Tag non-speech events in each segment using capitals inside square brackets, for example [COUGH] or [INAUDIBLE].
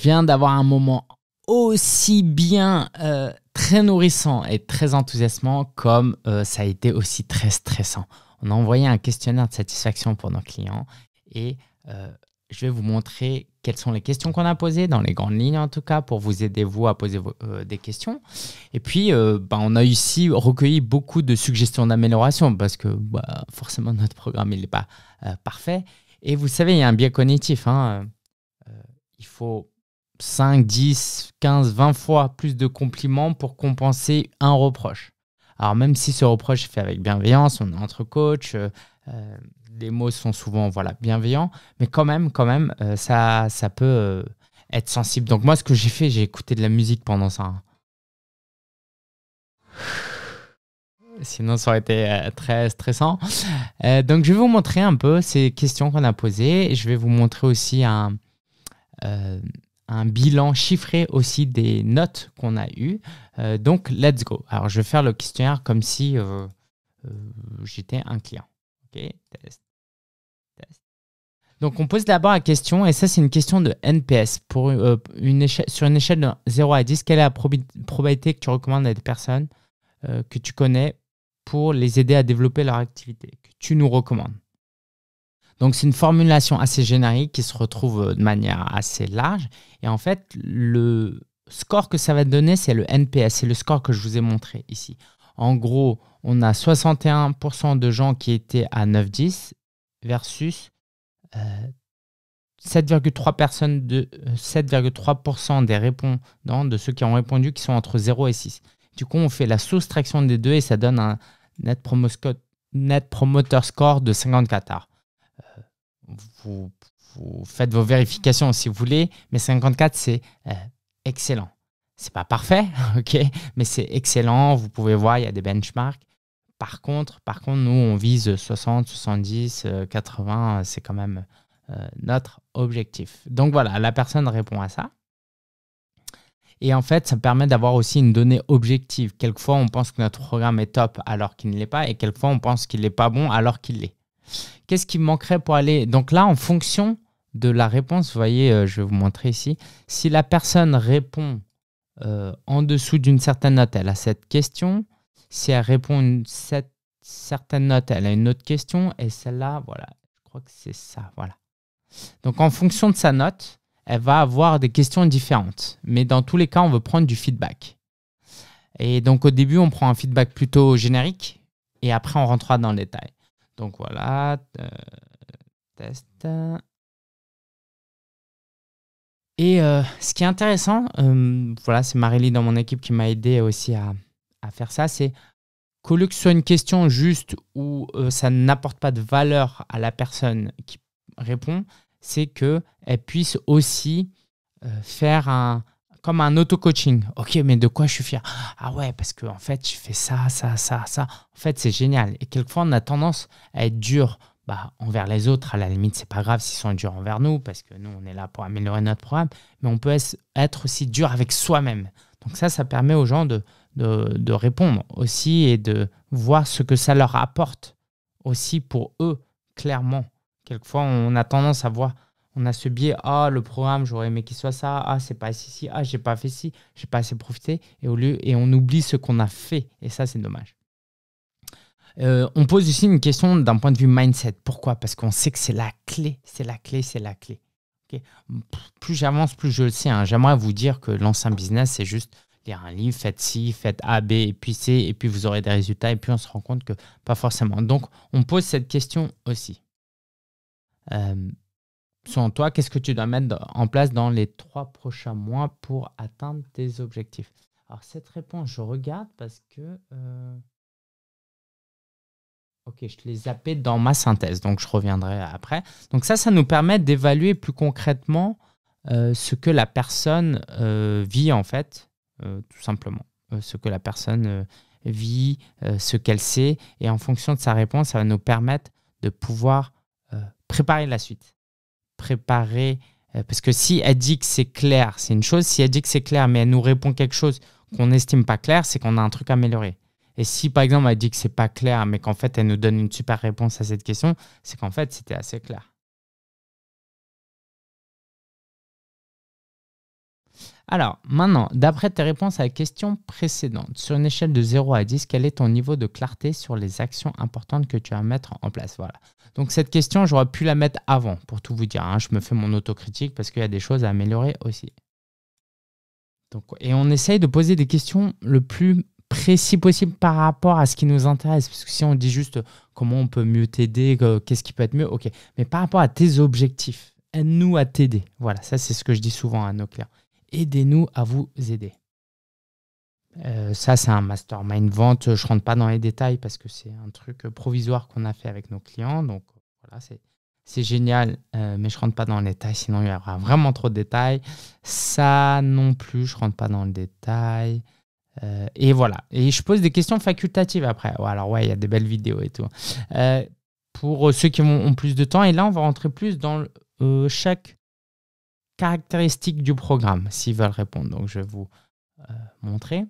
vient viens d'avoir un moment aussi bien euh, très nourrissant et très enthousiasmant comme euh, ça a été aussi très stressant. On a envoyé un questionnaire de satisfaction pour nos clients et euh, je vais vous montrer quelles sont les questions qu'on a posées, dans les grandes lignes en tout cas, pour vous aider vous à poser des questions. Et puis, ben, on a ici recueilli beaucoup de suggestions d'amélioration parce que bah, forcément notre programme il n'est pas parfait. Et vous savez, il y a un biais cognitif. Hein, il faut 5, 10, 15, 20 fois plus de compliments pour compenser un reproche. Alors même si ce reproche est fait avec bienveillance, on est entre coach euh, euh, les mots sont souvent voilà bienveillants, mais quand même, quand même, euh, ça, ça peut être sensible. Donc moi, ce que j'ai fait, j'ai écouté de la musique pendant ça. Hein. Sinon, ça aurait été très stressant. donc, je vais vous montrer un peu ces questions qu'on a posées. Je vais vous montrer aussi un, un bilan chiffré aussi des notes qu'on a eues. Euh, donc, let's go. Alors, je vais faire le questionnaire comme si euh, euh, j'étais un client. OK, Donc, on pose d'abord la question, et ça, c'est une question de NPS. Pour, une échelle, sur une échelle de 0 à 10, quelle est la probabilité que tu recommandes à des personnes que tu connais pour les aider à développer leur activité, que tu nous recommandes donc c'est une formulation assez générique qui se retrouve euh, de manière assez large. Et en fait, le score que ça va donner, c'est le NPS, c'est le score que je vous ai montré ici. En gros, on a 61% de gens qui étaient à 9-10 versus 7,3 euh, personnes de 7,3% euh, des répondants de ceux qui ont répondu qui sont entre 0 et 6. Du coup, on fait la soustraction des deux et ça donne un net, promo score, net promoter score de 54 vous, faites vos vérifications si vous voulez, mais 54, c'est euh, excellent. C'est pas parfait, [LAUGHS] ok, mais c'est excellent. Vous pouvez voir, il y a des benchmarks. Par contre, par contre, nous, on vise 60, 70, 80, c'est quand même euh, notre objectif. Donc voilà, la personne répond à ça. Et en fait, ça permet d'avoir aussi une donnée objective. Quelquefois, on pense que notre programme est top alors qu'il ne l'est pas, et quelquefois, on pense qu'il n'est pas bon alors qu'il l'est. Qu'est-ce qui manquerait pour aller Donc là, en fonction de la réponse, vous voyez, euh, je vais vous montrer ici, si la personne répond euh, en dessous d'une certaine note, elle a cette question. Si elle répond une certaine note, elle a une autre question. Et celle-là, voilà, je crois que c'est ça, voilà. Donc en fonction de sa note, elle va avoir des questions différentes. Mais dans tous les cas, on veut prendre du feedback. Et donc au début, on prend un feedback plutôt générique et après, on rentrera dans le détail. Donc voilà, euh, test. Et euh, ce qui est intéressant, euh, voilà, c'est Marily dans mon équipe qui m'a aidé aussi à, à faire ça, c'est qu'au lieu que ce soit une question juste où ça n'apporte pas de valeur à la personne qui répond, c'est qu'elle puisse aussi faire un, comme un auto-coaching. Ok, mais de quoi je suis fier Ah ouais, parce qu'en en fait, je fais ça, ça, ça, ça. En fait, c'est génial. Et quelquefois, on a tendance à être dur bah, envers les autres. À la limite, c'est pas grave s'ils sont durs envers nous, parce que nous, on est là pour améliorer notre programme. Mais on peut être aussi dur avec soi-même. Donc ça, ça permet aux gens de, de répondre aussi et de voir ce que ça leur apporte aussi pour eux, clairement. Quelquefois, on a tendance à voir on a ce biais ah le programme j'aurais aimé qu'il soit ça ah c'est pas ici si ah j'ai pas fait si j'ai pas assez profité et au lieu et on oublie ce qu'on a fait et ça c'est dommage euh, on pose aussi une question d'un point de vue mindset pourquoi parce qu'on sait que c'est la clé c'est la clé c'est la clé ok plus j'avance plus je le sais hein. j'aimerais vous dire que lancer un business c'est juste lire un livre, faites ci, faites A, B, et puis C, et puis vous aurez des résultats, et puis on se rend compte que pas forcément. Donc, on pose cette question aussi. Euh, Selon toi, qu'est-ce que tu dois mettre en place dans les trois prochains mois pour atteindre tes objectifs Alors cette réponse, je regarde parce que... Euh, ok, je te les zappé dans ma synthèse, donc je reviendrai après. Donc ça, ça nous permet d'évaluer plus concrètement euh, ce que la personne euh, vit en fait, tout simplement. ce que la personne vit, ce qu'elle sait, et en fonction de sa réponse, ça va nous permettre de pouvoir préparer la suite préparer. Euh, parce que si elle dit que c'est clair, c'est une chose. Si elle dit que c'est clair, mais elle nous répond quelque chose qu'on n'estime pas clair, c'est qu'on a un truc à améliorer. Et si par exemple elle dit que c'est pas clair, mais qu'en fait elle nous donne une super réponse à cette question, c'est qu'en fait c'était assez clair. Alors, maintenant, d'après tes réponses à la question précédente, sur une échelle de 0 à 10, quel est ton niveau de clarté sur les actions importantes que tu as mettre en place Voilà. Donc, cette question, j'aurais pu la mettre avant, pour tout vous dire. Hein. Je me fais mon autocritique parce qu'il y a des choses à améliorer aussi. et on essaye de poser des questions le plus précis possible par rapport à ce qui nous intéresse. Parce que si on dit juste euh, comment on peut mieux t'aider, euh, qu'est-ce qui peut être mieux, ok. Mais par rapport à tes objectifs, aide-nous à t'aider. Voilà, ça c'est ce que je dis souvent à nos clients aidez-nous à vous aider. Euh, ça, c'est un mastermind vente. Je ne rentre pas dans les détails parce que c'est un truc provisoire qu'on a fait avec nos clients. Donc voilà, c'est génial, euh, mais je ne rentre pas dans les détails, sinon il y aura vraiment trop de détails. Ça non plus, je ne rentre pas dans le détail. Euh, et voilà. Et je pose des questions facultatives après. alors ouais, il y a des belles vidéos et tout. pour ceux qui ont, plus de temps, et là, on va rentrer plus dans chaque caractéristiques du programme s'ils veulent répondre. Donc, je vais vous euh, montrer.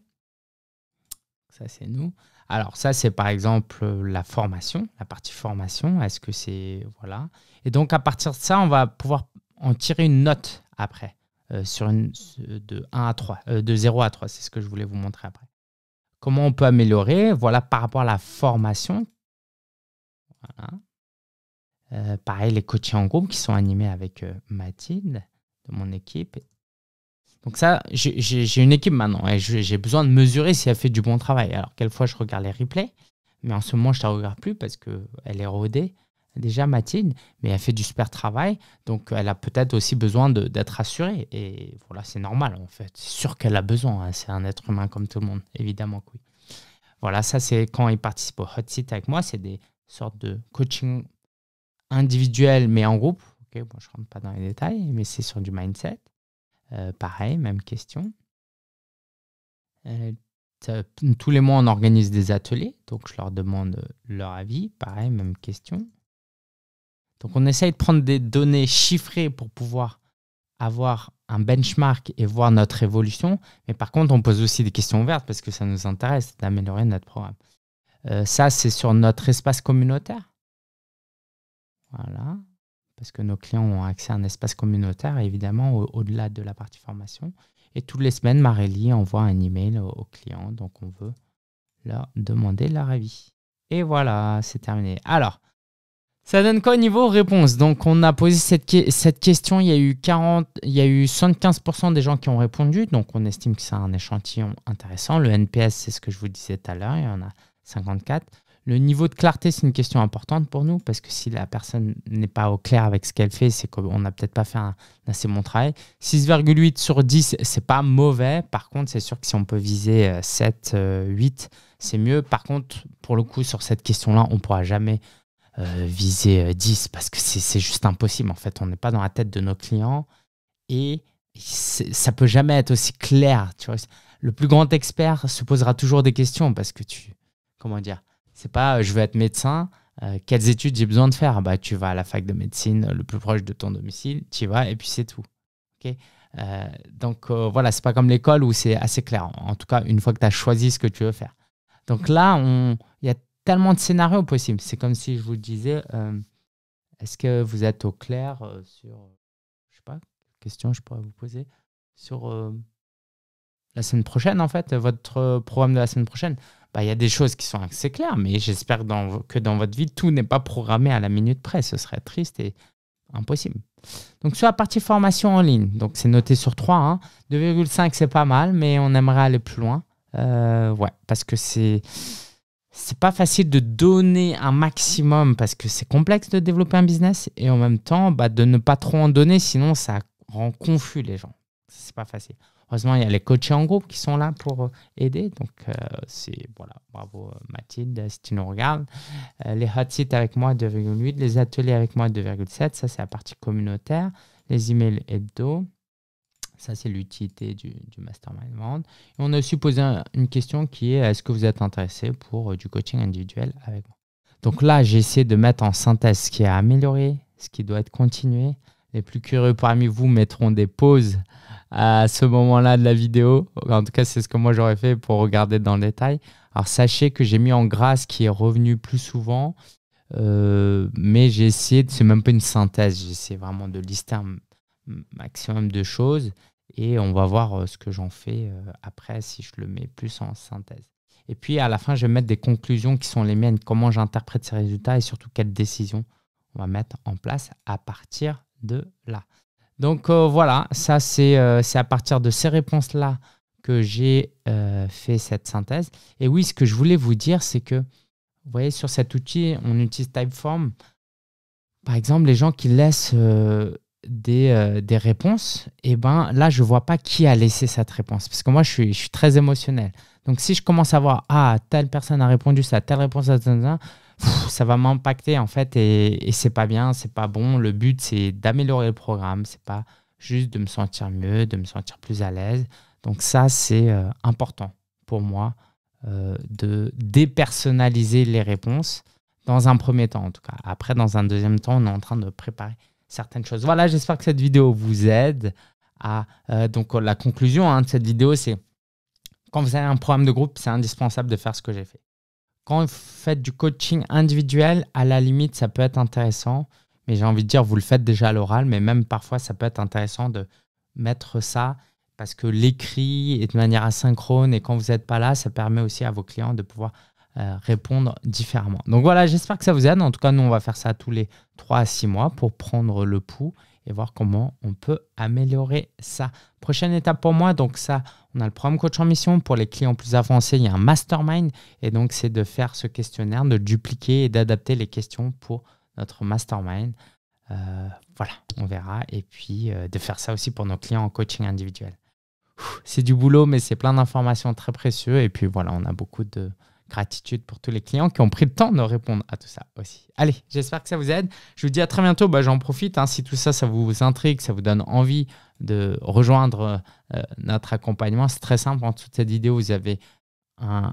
Ça, c'est nous. Alors, ça, c'est par exemple euh, la formation, la partie formation. Est-ce que c'est. Voilà. Et donc, à partir de ça, on va pouvoir en tirer une note après, euh, sur une, de, 1 à 3, de 0 à 3. C'est ce que je voulais vous montrer après. Comment on peut améliorer Voilà, par rapport à la formation. Voilà. pareil, les coachings en groupe qui sont animés avec Mathilde mon équipe. Donc ça, j'ai une équipe maintenant et j'ai besoin de mesurer si elle fait du bon travail. Alors, quelquefois, je regarde les replays, mais en ce moment, je ne la regarde plus parce qu'elle est rodée déjà, Mathilde, mais elle fait du super travail. Donc, elle a peut-être aussi besoin d'être assurée. Et voilà, c'est normal, en fait. C'est sûr qu'elle a besoin. Hein. C'est un être humain comme tout le monde, évidemment que oui. Voilà, ça, c'est quand ils participe au hot seat avec moi. C'est des sortes de coaching individuel, mais en groupe, je ne rentre pas dans les détails, mais c'est sur du mindset. Euh, pareil, même question. Euh, tous les mois, on organise des ateliers, donc je leur demande euh, leur avis. Pareil, même question. Donc on essaye de prendre des données chiffrées pour pouvoir avoir un benchmark et voir notre évolution. Mais par contre, on pose aussi des questions ouvertes parce que ça nous intéresse d'améliorer notre programme. ça, c'est sur notre espace communautaire. Voilà parce que nos clients ont accès à un espace communautaire, évidemment, au-delà de la partie formation. Et toutes les semaines, Marélie envoie un email aux, clients, donc on veut leur demander leur avis. Et voilà, c'est terminé. Alors, ça donne quoi au niveau réponse Donc, on a posé cette, question, il a eu, 40, il y a eu 75% des gens qui ont répondu, donc on estime que c'est un échantillon intéressant. Le NPS, c'est ce que je vous disais tout à l'heure, il y en a 54. Le niveau de clarté, c'est une question importante pour nous parce que si la personne n'est pas au clair avec ce qu'elle fait, c'est qu'on n'a peut-être pas fait un, assez bon travail. 6,8 sur 10, c'est pas mauvais. Par contre, c'est sûr que si on peut viser 7, euh, 8, euh, c'est mieux. Par contre, pour le coup, sur cette question-là, on ne pourra jamais euh, viser 10 parce que c'est juste impossible. En fait, on n'est pas dans la tête de nos clients et ça peut jamais être aussi clair. Tu vois. Le plus grand expert se posera toujours des questions parce que tu. Comment dire c'est pas euh, je veux être médecin, euh, quelles études j'ai besoin de faire bah, Tu vas à la fac de médecine le plus proche de ton domicile, tu y vas et puis c'est tout. Okay euh, donc voilà, voilà, c'est pas comme l'école où c'est assez clair, en tout cas une fois que tu as choisi ce que tu veux faire. Donc là, il y a tellement de scénarios possibles. C'est comme si je vous disais, est-ce que vous êtes au clair sur, je sais pas, question je pourrais vous poser, sur la semaine prochaine en fait, votre programme de la semaine prochaine bah, y a des choses qui sont assez claires, mais j'espère que dans votre vie, tout n'est pas programmé à la minute près. Ce serait triste et impossible. Donc sur la partie formation en ligne, donc c'est noté sur 3. Hein. 2,5 c'est pas mal, mais on aimerait aller plus loin. Euh, ouais, parce que c'est c'est pas facile de donner un maximum parce que c'est complexe de développer un business et en même temps bah, de ne pas trop en donner, sinon ça rend confus les gens. C'est pas facile. Heureusement, il y a les coachs en groupe qui sont là pour euh, aider. Donc, euh, c'est voilà, bravo Mathilde, si tu nous regardes. Euh, les hot sites avec moi 2,8, les ateliers avec moi 2,7, ça c'est la partie communautaire. Les emails hebdo, ça c'est l'utilité du, mastermind. Monde. Et on a aussi posé une question qui est est-ce que vous êtes intéressé pour du coaching individuel avec moi Donc là, j'ai essayé de mettre en synthèse ce qui a amélioré, ce qui doit être continué. Les plus curieux parmi vous mettront des pauses à ce moment-là de la vidéo. En tout cas, c'est ce que moi j'aurais fait pour regarder dans le détail. Alors sachez que j'ai mis en grâce ce qui est revenu plus souvent, euh, mais j'ai essayé, c'est même pas une synthèse, j'essaie vraiment de lister un maximum de choses et on va voir euh, ce que j'en fais euh, après si je le mets plus en synthèse. Et puis à la fin, je vais mettre des conclusions qui sont les miennes, comment j'interprète ces résultats et surtout quelles décisions on va mettre en place à partir de là. Donc euh, voilà, ça euh, c'est à partir de ces réponses-là que j'ai euh, fait cette synthèse. Et oui, ce que je voulais vous dire, c'est que, vous voyez, sur cet outil, on utilise Typeform. Par exemple, les gens qui laissent des, réponses, et eh ben là, je ne vois pas qui a laissé cette réponse. Parce que moi, je suis, très émotionnel. Donc si je commence à voir, ah, telle personne a répondu ça, telle réponse à ça, ça va m'impacter en fait et, c'est pas bien, c'est pas bon. Le but c'est d'améliorer le programme, c'est pas juste de me sentir mieux, de me sentir plus à l'aise. Donc ça c'est euh, important pour moi euh, de dépersonnaliser les réponses dans un premier temps en tout cas. Après dans un deuxième temps on est en train de préparer certaines choses. Voilà, j'espère que cette vidéo vous aide à euh, donc la conclusion hein, de cette vidéo c'est quand vous avez un programme de groupe, c'est indispensable de faire ce que j'ai fait quand vous faites du coaching individuel, à la limite, ça peut être intéressant. Mais j'ai envie de dire, vous le faites déjà à l'oral, mais même parfois, ça peut être intéressant de mettre ça parce que l'écrit est de manière asynchrone et quand vous n'êtes pas là, ça permet aussi à vos clients de pouvoir euh, répondre différemment. Donc voilà, j'espère que ça vous aide. En tout cas, nous, on va faire ça tous les 3 à 6 mois pour prendre le pouls et voir comment on peut améliorer ça. Prochaine étape pour moi, donc ça, on a le programme coach en mission. Pour les clients plus avancés, il y a un mastermind. Et donc, c'est de faire ce questionnaire, de dupliquer et d'adapter les questions pour notre mastermind. Euh, voilà, on verra. Et puis, euh, de faire ça aussi pour nos clients en coaching individuel. C'est du boulot, mais c'est plein d'informations très précieuses. Et puis, voilà, on a beaucoup de, Gratitude pour tous les clients qui ont pris le temps de répondre à tout ça aussi. Allez, j'espère que ça vous aide. Je vous dis à très bientôt. Bah, j'en profite. Hein. si tout ça, ça vous intrigue, ça vous donne envie de rejoindre euh, notre accompagnement, c'est très simple. En dessous de cette vidéo, vous avez euh,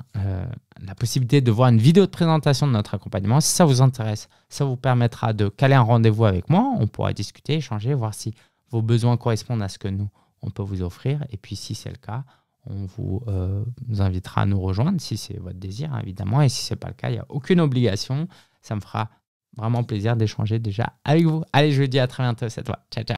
la possibilité de voir une vidéo de présentation de notre accompagnement. Si ça vous intéresse, ça vous permettra de caler un rendez-vous avec moi. On pourra discuter, échanger, voir si vos besoins correspondent à ce que nous, on peut vous offrir. Et puis si c'est le cas, on vous euh, invitera à nous rejoindre si c'est votre désir, hein, évidemment. Et si ce n'est pas le cas, il n'y a aucune obligation. Ça me fera vraiment plaisir d'échanger déjà avec vous. Allez, je vous dis à très bientôt cette fois. Ciao, ciao.